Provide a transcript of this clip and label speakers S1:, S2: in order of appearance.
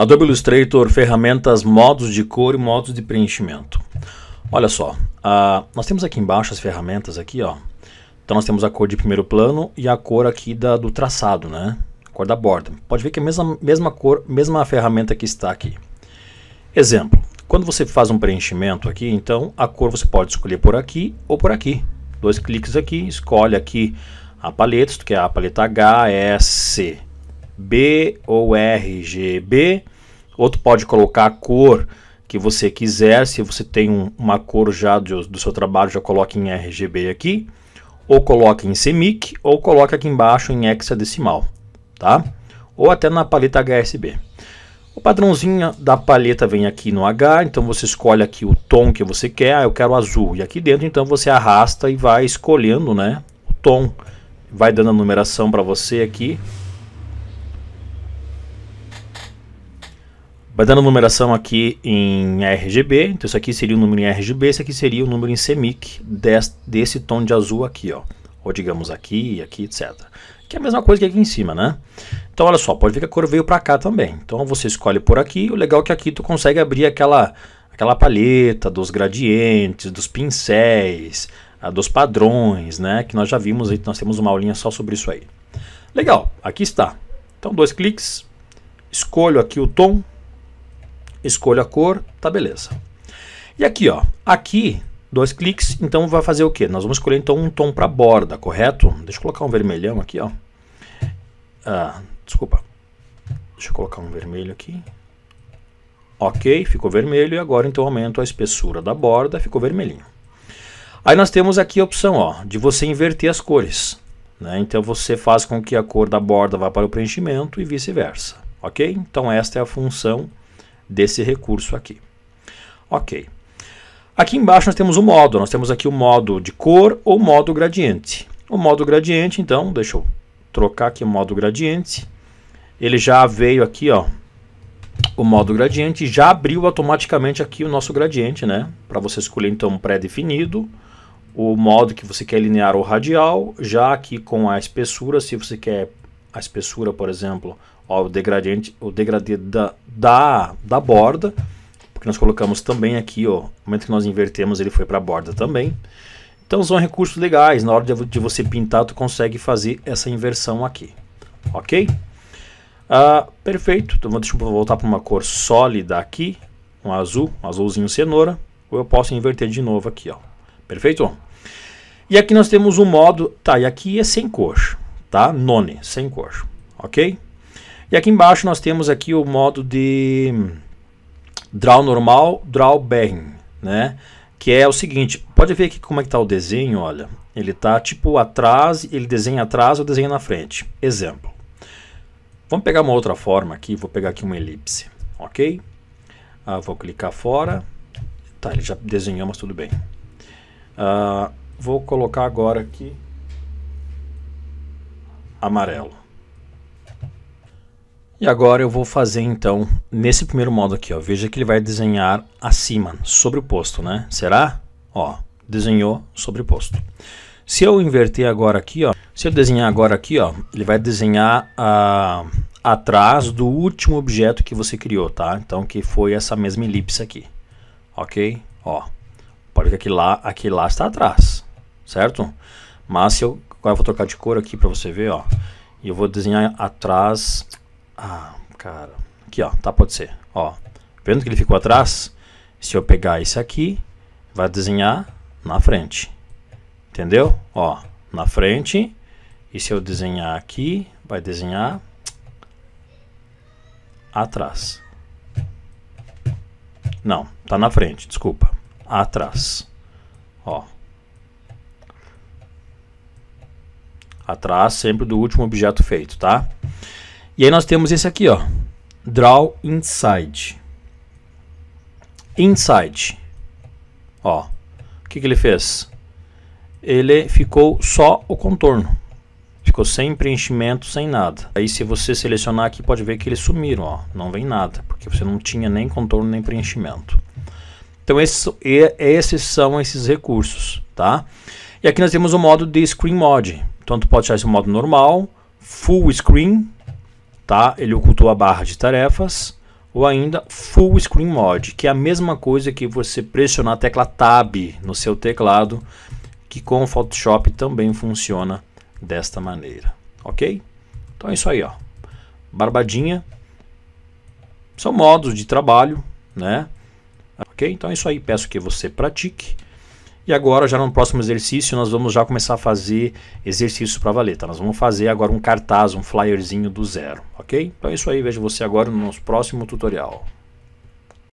S1: Adobe Illustrator, ferramentas, modos de cor e modos de preenchimento. Olha só, uh, nós temos aqui embaixo as ferramentas aqui, ó. Então nós temos a cor de primeiro plano e a cor aqui da, do traçado, né? A cor da borda. Pode ver que é a mesma, mesma cor, mesma ferramenta que está aqui. Exemplo, quando você faz um preenchimento aqui, então a cor você pode escolher por aqui ou por aqui. Dois cliques aqui, escolhe aqui a paleta, que é a paleta H, S, B ou RGB. Outro pode colocar a cor que você quiser. Se você tem um, uma cor já do, do, seu trabalho, já coloque em RGB aqui. Ou coloque em CMYK, ou coloque aqui embaixo em hexadecimal, tá? Ou até na paleta HSB. O padrãozinho da paleta vem aqui no H, então você escolhe aqui o tom que você quer. Ah, eu quero azul. E aqui dentro, então, você arrasta e vai escolhendo, né, o tom. Vai dando a numeração para você aqui. Vai dando numeração aqui em RGB, então isso aqui seria o número em RGB, isso aqui seria o número em CMYK desse, desse tom de azul aqui, ó. Ou digamos aqui, aqui, etc. Que é a mesma coisa que aqui em cima, né? Então olha só, pode ver que a cor veio para cá também. Então você escolhe por aqui, o legal é que aqui tu consegue abrir aquela, aquela palheta dos gradientes, dos pincéis, ah, dos padrões, né? Que nós já vimos, aí, nós temos uma aulinha só sobre isso aí. Legal, aqui está. Então dois cliques, escolho aqui o tom, escolho a cor, tá beleza. E aqui, ó, aqui, dois cliques, então vai fazer o que? Nós vamos escolher então um tom para borda, correto? Deixa eu colocar um vermelhão aqui, ó. Ah, desculpa. Deixa eu colocar um vermelho aqui. Ok, ficou vermelho e agora então aumento a espessura da borda, ficou vermelhinho. Aí nós temos aqui a opção ó, de você inverter as cores. Né? Então você faz com que a cor da borda vá para o preenchimento e vice-versa. Ok? Então esta é a função desse recurso aqui. Ok. Aqui embaixo nós temos o modo, nós temos aqui o modo de cor ou modo gradiente. O modo gradiente, então, deixa eu trocar aqui o modo gradiente. Ele já veio aqui, ó, o modo gradiente, já abriu automaticamente aqui o nosso gradiente, né? Para você escolher, então, um pré-definido, o modo que você quer linear ou radial, já aqui com a espessura, se você quer a espessura, por exemplo, ó, o degradente, o degradê da, da, da borda, porque nós colocamos também aqui, ó, no momento que nós invertemos ele foi para a borda também. Então são recursos legais, na hora de, de, você pintar tu consegue fazer essa inversão aqui, ok? Ah, perfeito, então deixa eu voltar para uma cor sólida aqui, um azul, um azulzinho cenoura, ou eu posso inverter de novo aqui, ó. Perfeito? E aqui nós temos o um modo, tá, e aqui é sem cor, tá? None, sem cor, ok? E aqui embaixo nós temos aqui o modo de draw normal, draw bearing, né? Que é o seguinte, pode ver aqui como é que está o desenho, olha. Ele está tipo atrás, ele desenha atrás, ou desenha na frente. Exemplo. Vamos pegar uma outra forma aqui, vou pegar aqui uma elipse, ok? Ah, vou clicar fora. Tá, ele já desenhou, mas tudo bem. Ah, vou colocar agora aqui amarelo. E agora eu vou fazer então, nesse primeiro modo aqui, ó, veja que ele vai desenhar acima, sobreposto, né? Será? Ó, desenhou sobreposto. Se eu inverter agora aqui, ó, se eu desenhar agora aqui, ó, ele vai desenhar ah, atrás do último objeto que você criou, tá? Então que foi essa mesma elipse aqui, ok? Ó, pode que aqui lá, aqui lá está atrás, certo? Mas se eu agora eu vou trocar de cor aqui para você ver, ó, e eu vou desenhar atrás ah, cara. Aqui, ó. Tá, pode ser. Ó. Vendo que ele ficou atrás? Se eu pegar esse aqui, vai desenhar na frente. Entendeu? Ó, na frente. E se eu desenhar aqui, vai desenhar atrás. Não, tá na frente, desculpa. Atrás. Ó. Atrás sempre do último objeto feito, tá? E aí nós temos esse aqui, ó, draw inside. Inside. Ó, o que, que ele fez? Ele ficou só o contorno. Ficou sem preenchimento, sem nada. Aí se você selecionar aqui, pode ver que eles sumiram, ó. Não vem nada, porque você não tinha nem contorno, nem preenchimento. Então esses, esses são esses recursos, tá? E aqui nós temos o modo de Screen Mod. Então tu pode usar esse modo normal, Full Screen, tá? Ele ocultou a barra de tarefas ou ainda Full Screen Mode, que é a mesma coisa que você pressionar a tecla Tab no seu teclado, que com o Photoshop também funciona desta maneira, ok? Então é isso aí, ó. Barbadinha. São modos de trabalho, né? Ok? Então é isso aí. Peço que você pratique. E agora, já no próximo exercício, nós vamos já começar a fazer exercícios para valer, tá? Nós vamos fazer agora um cartaz, um flyerzinho do zero, ok? Então é isso aí, vejo você agora no nosso próximo tutorial.